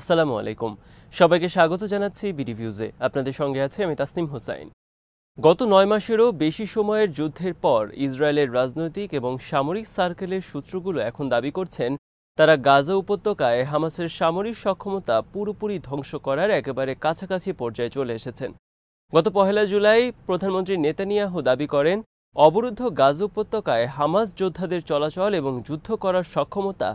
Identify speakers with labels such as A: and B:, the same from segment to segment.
A: আসসালামু আলাইকুম সবাইকে স্বাগত জানাচ্ছি বিডি ভিউজে আপনাদের সঙ্গে আছে আমি তাসনিম হোসাইন গত নয় মাসেরও বেশি সময়ের যুদ্ধের পর ইসরায়েলের রাজনৈতিক এবং সামরিক সার্কেলের সূত্রগুলো এখন দাবি করছেন তারা গাজা উপত্যকায় হামাসের সামরিক সক্ষমতা পুরোপুরি ধ্বংস করার একেবারে কাছাকাছি পর্যায়ে চলে এসেছেন গত পহেলা জুলাই প্রধানমন্ত্রী নেতানিয়াহু দাবি করেন অবরুদ্ধ গাজ উপত্যকায় হামাস যোদ্ধাদের চলাচল এবং যুদ্ধ করার সক্ষমতা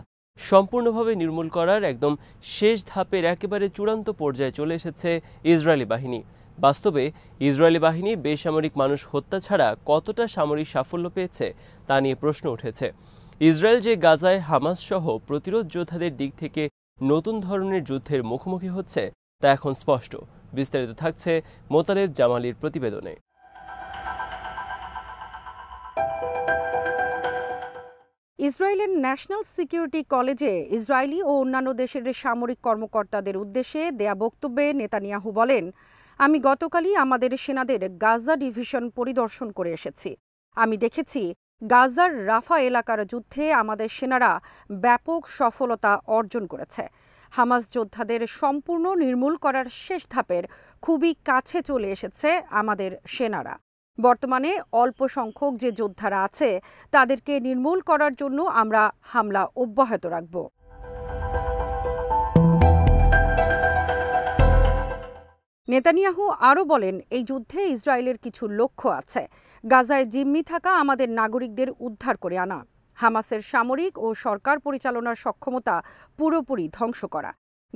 A: সম্পূর্ণভাবে নির্মূল করার একদম শেষ ধাপের একেবারে চূড়ান্ত পর্যায়ে চলে এসেছে ইসরায়েলি বাহিনী বাস্তবে ইসরায়েলি বাহিনী বেসামরিক মানুষ হত্যা ছাড়া কতটা সামরিক সাফল্য পেয়েছে তা নিয়ে প্রশ্ন উঠেছে ইসরায়েল যে গাজায় হামাস সহ প্রতিরোধ যোদ্ধাদের দিক থেকে নতুন ধরনের যুদ্ধের মুখোমুখি হচ্ছে তা এখন স্পষ্ট বিস্তারিত থাকছে মোতালেব জামালির প্রতিবেদনে
B: ইসরায়েলের ন্যাশনাল সিকিউরিটি কলেজে ইসরায়েলি ও অন্যান্য দেশের সামরিক কর্মকর্তাদের উদ্দেশ্যে দেয়া বক্তব্যে নেতানিয়াহু বলেন আমি গতকালই আমাদের সেনাদের গাজা ডিভিশন পরিদর্শন করে এসেছি আমি দেখেছি গাজার রাফা এলাকার যুদ্ধে আমাদের সেনারা ব্যাপক সফলতা অর্জন করেছে হামাস যোদ্ধাদের সম্পূর্ণ নির্মূল করার শেষ ধাপের খুবই কাছে চলে এসেছে আমাদের সেনারা বর্তমানে অল্প সংখ্যক যে যোদ্ধারা আছে তাদেরকে নির্মূল করার জন্য আমরা হামলা অব্যাহত রাখব নেতানিয়াহু আরও বলেন এই যুদ্ধে ইসরায়েলের কিছু লক্ষ্য আছে গাজায় জিম্মি থাকা আমাদের নাগরিকদের উদ্ধার করে আনা হামাসের সামরিক ও সরকার পরিচালনার সক্ষমতা পুরোপুরি ধ্বংস করা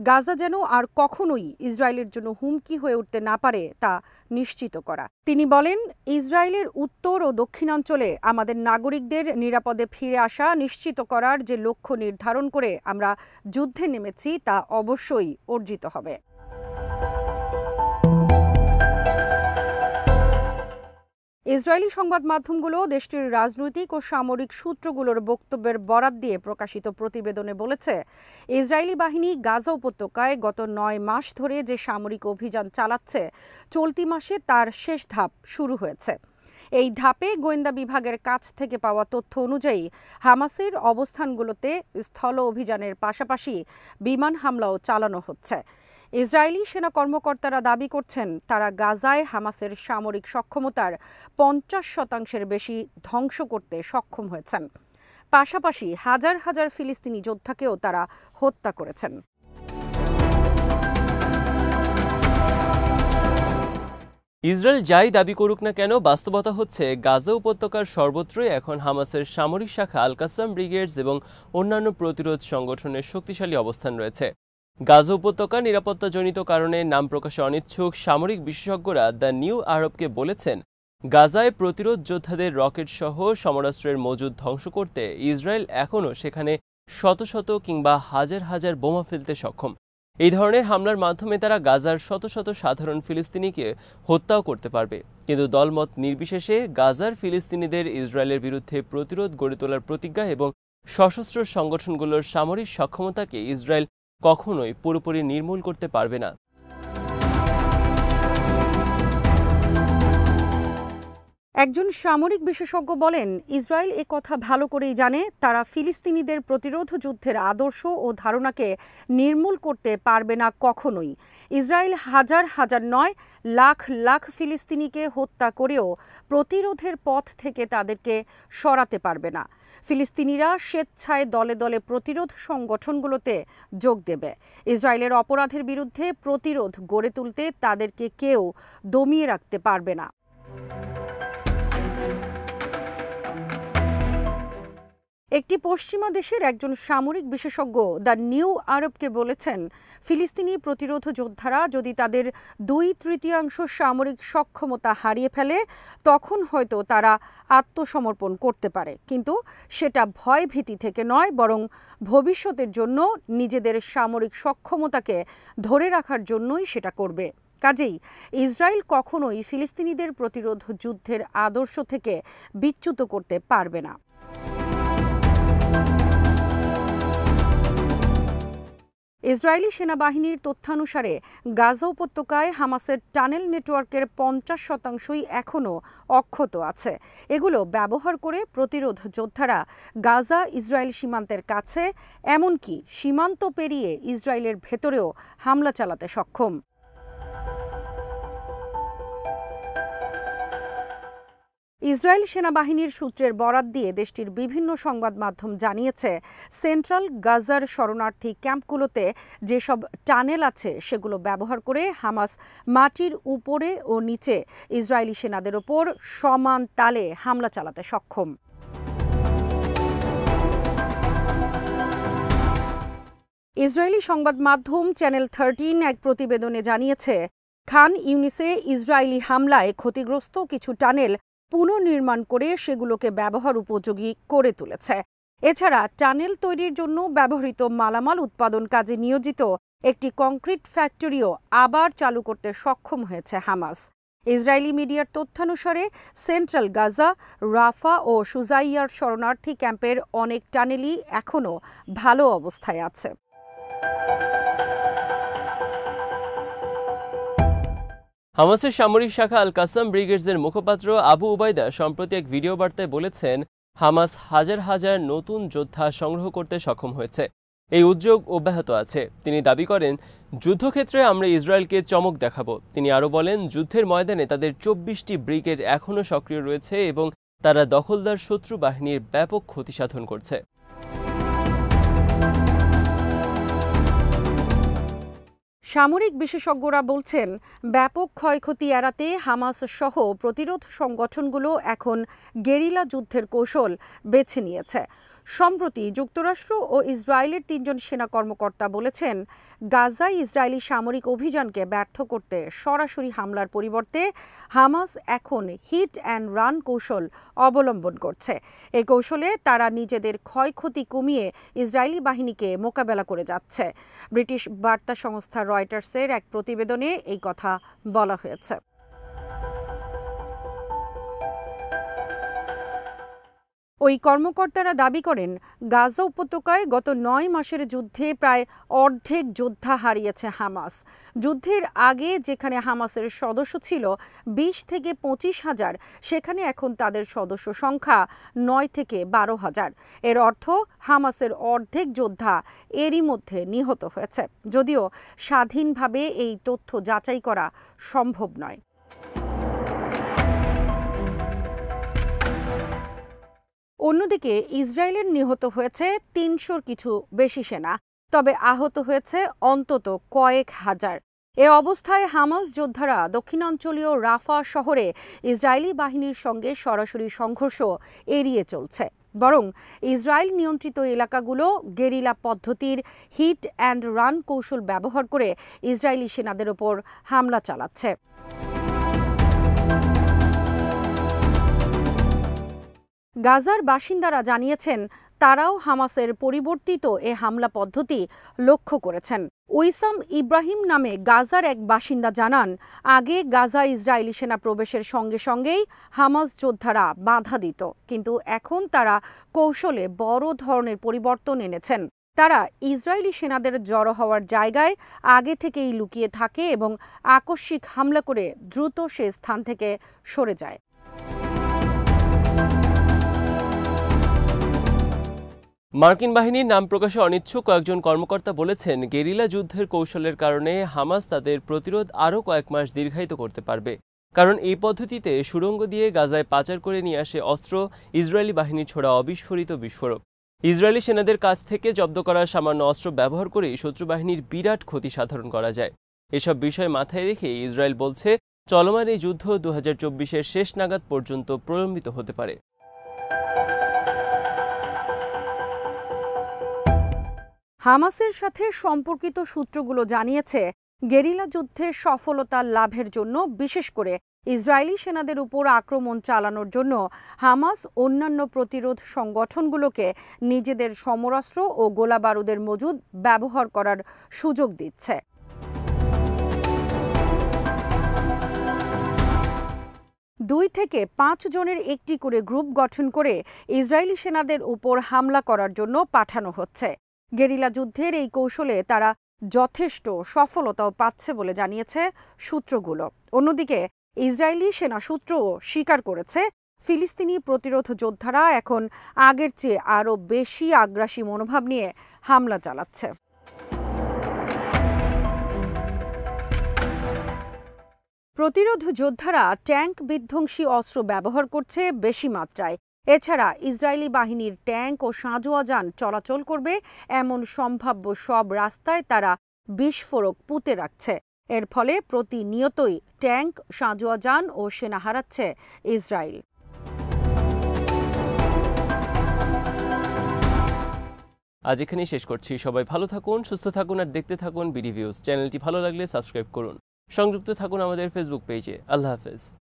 B: গাজা যেন আর কখনোই ইসরায়েলের জন্য হুমকি হয়ে উঠতে না পারে তা নিশ্চিত করা তিনি বলেন ইসরায়েলের উত্তর ও দক্ষিণাঞ্চলে আমাদের নাগরিকদের নিরাপদে ফিরে আসা নিশ্চিত করার যে লক্ষ্য নির্ধারণ করে আমরা যুদ্ধে নেমেছি তা অবশ্যই অর্জিত হবে ইসরায়েলি সংবাদ মাধ্যমগুলো দেশটির রাজনৈতিক ও সামরিক সূত্রগুলোর বক্তব্যের বরাত দিয়ে প্রকাশিত প্রতিবেদনে বলেছে ইসরায়েলি বাহিনী গাজা উপত্যকায় গত নয় মাস ধরে যে সামরিক অভিযান চালাচ্ছে চলতি মাসে তার শেষ ধাপ শুরু হয়েছে এই ধাপে গোয়েন্দা বিভাগের কাছ থেকে পাওয়া তথ্য অনুযায়ী হামাসের অবস্থানগুলোতে স্থল অভিযানের পাশাপাশি বিমান হামলাও চালানো হচ্ছে ইসরায়েলি সেনা কর্মকর্তারা দাবি করছেন তারা গাজায় হামাসের সামরিক সক্ষমতার পঞ্চাশ শতাংশের বেশি ধ্বংস করতে সক্ষম হয়েছেন পাশাপাশি হাজার হাজার ফিলিস্তিনি যোদ্ধাকেও তারা হত্যা করেছেন
A: ইসরায়েল যাই দাবি করুক না কেন বাস্তবতা হচ্ছে গাজা উপত্যকার সর্বত্রই এখন হামাসের সামরিক শাখা আলকাসাম ব্রিগেডস এবং অন্যান্য প্রতিরোধ সংগঠনের শক্তিশালী অবস্থান রয়েছে গাজা উপত্যকা নিরাপত্তাজনিত কারণে নাম প্রকাশে অনিচ্ছুক সামরিক বিশেষজ্ঞরা দ্য নিউ আরবকে বলেছেন গাজায় প্রতিরোধ যোদ্ধাদের রকেট সহ সমরাস্ত্রের মজুদ ধ্বংস করতে ইসরায়েল এখনও সেখানে শত শত কিংবা হাজার হাজার বোমা ফেলতে সক্ষম এই ধরনের হামলার মাধ্যমে তারা গাজার শত শত সাধারণ ফিলিস্তিনিকে হত্যাও করতে পারবে কিন্তু দলমত নির্বিশেষে গাজার ফিলিস্তিনিদের ইসরায়েলের বিরুদ্ধে প্রতিরোধ গড়ে তোলার প্রতিজ্ঞা এবং সশস্ত্র সংগঠনগুলোর সামরিক সক্ষমতাকে ইসরায়েল কখনোই পুরোপুরি নির্মূল করতে পারবে না
B: একজন সামরিক বিশেষজ্ঞ বলেন ইসরায়েল এ কথা ভালো করেই জানে তারা ফিলিস্তিনিদের প্রতিরোধ যুদ্ধের আদর্শ ও ধারণাকে নির্মূল করতে পারবে না কখনোই ইসরায়েল হাজার হাজার নয় লাখ লাখ ফিলিস্তিনিকে হত্যা করেও প্রতিরোধের পথ থেকে তাদেরকে সরাতে পারবে না ফিলিস্তিনিরা স্বেচ্ছায় দলে দলে প্রতিরোধ সংগঠনগুলোতে যোগ দেবে ইসরায়েলের অপরাধের বিরুদ্ধে প্রতিরোধ গড়ে তুলতে তাদেরকে কেউ দমিয়ে রাখতে পারবে না একটি পশ্চিমা দেশের একজন সামরিক বিশেষজ্ঞ দ্য নিউ আরবকে বলেছেন ফিলিস্তিনি প্রতিরোধ যোদ্ধারা যদি তাদের দুই তৃতীয়াংশ সামরিক সক্ষমতা হারিয়ে ফেলে তখন হয়তো তারা আত্মসমর্পণ করতে পারে কিন্তু সেটা ভয় ভীতি থেকে নয় বরং ভবিষ্যতের জন্য নিজেদের সামরিক সক্ষমতাকে ধরে রাখার জন্যই সেটা করবে কাজেই ইসরায়েল কখনোই ফিলিস্তিনিদের প্রতিরোধ যুদ্ধের আদর্শ থেকে বিচ্যুত করতে পারবে না ইসরায়েলি সেনাবাহিনীর তথ্যানুসারে গাজা উপত্যকায় হামাসের টানেল নেটওয়ার্কের পঞ্চাশ শতাংশই এখনও অক্ষত আছে এগুলো ব্যবহার করে প্রতিরোধ যোদ্ধারা গাজা ইসরায়েল সীমান্তের কাছে এমনকি সীমান্ত পেরিয়ে ইসরায়েলের ভেতরেও হামলা চালাতে সক্ষম ইসরায়েল সেনাবাহিনীর সূত্রের বরাত দিয়ে দেশটির বিভিন্ন সংবাদ মাধ্যম জানিয়েছে সেন্ট্রাল গাজার শরণার্থী ক্যাম্পগুলোতে যেসব টানেল আছে সেগুলো ব্যবহার করে হামাস মাটির উপরে ও নিচে ইসরায়েলি সেনাদের ওপর সমান তালে হামলা চালাতে সক্ষম ইসরায়েলি সংবাদ মাধ্যম চ্যানেল থার্টিন এক প্রতিবেদনে জানিয়েছে খান ইউনিসে ইসরায়েলি হামলায় ক্ষতিগ্রস্ত কিছু টানেল পুনর্নির্মাণ করে সেগুলোকে ব্যবহার উপযোগী করে তুলেছে এছাড়া টানেল তৈরির জন্য ব্যবহৃত মালামাল উৎপাদন কাজে নিয়োজিত একটি কংক্রিট ফ্যাক্টরিও আবার চালু করতে সক্ষম হয়েছে হামাস ইসরায়েলি মিডিয়ার তথ্যানুসারে সেন্ট্রাল গাজা রাফা ও সুজাইয়ার শরণার্থী ক্যাম্পের অনেক টানেলই এখনও ভালো অবস্থায় আছে
A: হামাসের সামরিক শাখা আল কাসাম ব্রিগেডসের মুখপাত্র আবু উবায়দা সম্প্রতি এক ভিডিও বার্তায় বলেছেন হামাস হাজার হাজার নতুন যোদ্ধা সংগ্রহ করতে সক্ষম হয়েছে এই উদ্যোগ অব্যাহত আছে তিনি দাবি করেন যুদ্ধক্ষেত্রে আমরা ইসরায়েলকে চমক দেখাব তিনি আরও বলেন যুদ্ধের ময়দানে তাদের চব্বিশটি ব্রিগেড এখনও সক্রিয় রয়েছে এবং তারা দখলদার শত্রু বাহিনীর ব্যাপক ক্ষতিসাধন করছে
B: সামরিক বিশেষজ্ঞরা বলছেন ব্যাপক ক্ষয়ক্ষতি এড়াতে হামাস সহ প্রতিরোধ সংগঠনগুলো এখন গেরিলা যুদ্ধের কৌশল বেছে নিয়েছে সম্প্রতি যুক্তরাষ্ট্র ও ইসরায়েলের তিনজন সেনা কর্মকর্তা বলেছেন গাজায় ইসরায়েলি সামরিক অভিযানকে ব্যর্থ করতে সরাসরি হামলার পরিবর্তে হামাস এখন হিট অ্যান্ড রান কৌশল অবলম্বন করছে এ কৌশলে তারা নিজেদের ক্ষয়ক্ষতি কমিয়ে ইসরায়েলি বাহিনীকে মোকাবেলা করে যাচ্ছে ব্রিটিশ বার্তা সংস্থা রয়টার্সের এক প্রতিবেদনে এই কথা বলা হয়েছে ওই কর্মকর্তারা দাবি করেন গাজা উপত্যকায় গত নয় মাসের যুদ্ধে প্রায় অর্ধেক যোদ্ধা হারিয়েছে হামাস যুদ্ধের আগে যেখানে হামাসের সদস্য ছিল বিশ থেকে পঁচিশ হাজার সেখানে এখন তাদের সদস্য সংখ্যা নয় থেকে বারো হাজার এর অর্থ হামাসের অর্ধেক যোদ্ধা এরই মধ্যে নিহত হয়েছে যদিও স্বাধীনভাবে এই তথ্য যাচাই করা সম্ভব নয় অন্যদিকে ইসরায়েলের নিহত হয়েছে তিনশোর কিছু বেশি সেনা তবে আহত হয়েছে অন্তত কয়েক হাজার এ অবস্থায় হামাস যোদ্ধারা দক্ষিণাঞ্চলীয় রাফা শহরে ইসরায়েলি বাহিনীর সঙ্গে সরাসরি সংঘর্ষ এড়িয়ে চলছে বরং ইসরায়েল নিয়ন্ত্রিত এলাকাগুলো গেরিলা পদ্ধতির হিট অ্যান্ড রান কৌশল ব্যবহার করে ইসরায়েলি সেনাদের ওপর হামলা চালাচ্ছে গাজার বাসিন্দারা জানিয়েছেন তারাও হামাসের পরিবর্তিত এ হামলা পদ্ধতি লক্ষ্য করেছেন ওইসাম ইব্রাহিম নামে গাজার এক বাসিন্দা জানান আগে গাজা ইসরায়েলি সেনা প্রবেশের সঙ্গে সঙ্গেই হামাস যোদ্ধারা বাধা দিত কিন্তু এখন তারা কৌশলে বড় ধরনের পরিবর্তন এনেছেন তারা ইসরায়েলি সেনাদের জড়ো হওয়ার জায়গায় আগে থেকেই লুকিয়ে থাকে এবং আকস্মিক হামলা করে দ্রুত সে স্থান থেকে সরে যায়
A: মার্কিন বাহিনীর নাম প্রকাশে অনিচ্ছুক কয়েকজন কর্মকর্তা বলেছেন গেরিলা যুদ্ধের কৌশলের কারণে হামাস তাদের প্রতিরোধ আরও কয়েক মাস দীর্ঘায়িত করতে পারবে কারণ এই পদ্ধতিতে সুড়ঙ্গ দিয়ে গাজায় পাচার করে নিয়ে আসে অস্ত্র ইসরায়েলি বাহিনী ছোড়া অবিস্ফোরিত বিস্ফোরক ইসরায়েলি সেনাদের কাছ থেকে জব্দ করা সামান্য অস্ত্র ব্যবহার করে শত্রু বাহিনীর বিরাট ক্ষতি সাধারণ করা যায় এসব বিষয় মাথায় রেখে ইসরায়েল বলছে চলমান এই যুদ্ধ দু হাজার শেষ নাগাদ পর্যন্ত প্রলম্বিত হতে পারে
B: হামাসের সাথে সম্পর্কিত সূত্রগুলো জানিয়েছে গেরিলা যুদ্ধে সফলতা লাভের জন্য বিশেষ করে ইসরায়েলি সেনাদের উপর আক্রমণ চালানোর জন্য হামাস অন্যান্য প্রতিরোধ সংগঠনগুলোকে নিজেদের সমরাস্ত্র ও গোলাবারুদের মজুদ ব্যবহার করার সুযোগ দিচ্ছে দুই থেকে পাঁচ জনের একটি করে গ্রুপ গঠন করে ইসরায়েলি সেনাদের উপর হামলা করার জন্য পাঠানো হচ্ছে গেরিলা যুদ্ধের এই কৌশলে তারা যথেষ্ট সফলতাও পাচ্ছে বলে জানিয়েছে সূত্রগুলো অন্যদিকে ইসরায়েলি সেনা সূত্রও স্বীকার করেছে ফিলিস্তিনি প্রতিরোধ যোদ্ধারা এখন আগের চেয়ে আরও বেশি আগ্রাসী মনোভাব নিয়ে হামলা চালাচ্ছে প্রতিরোধ যোদ্ধারা ট্যাঙ্ক বিধ্বংসী অস্ত্র ব্যবহার করছে বেশি মাত্রায় এছাড়া ইসরায়েলি বাহিনীর ট্যাঙ্ক ও সাঁজোয়া যান চলাচল করবে এমন সম্ভাব্য সব রাস্তায় তারা বিস্ফোরক পুঁতে রাখছে এর ফলে প্রতিনিয়তই ট্যাঙ্ক সাঁজোয়া যান ও সেনা হারাচ্ছে ইসরায়েল
A: আজ এখানেই শেষ করছি সবাই ভালো থাকুন সুস্থ থাকুন আর দেখতে থাকুন বিডি ভিউজ চ্যানেলটি ভালো লাগলে সাবস্ক্রাইব করুন সংযুক্ত থাকুন আমাদের ফেসবুক পেজে আল্লাহ হাফেজ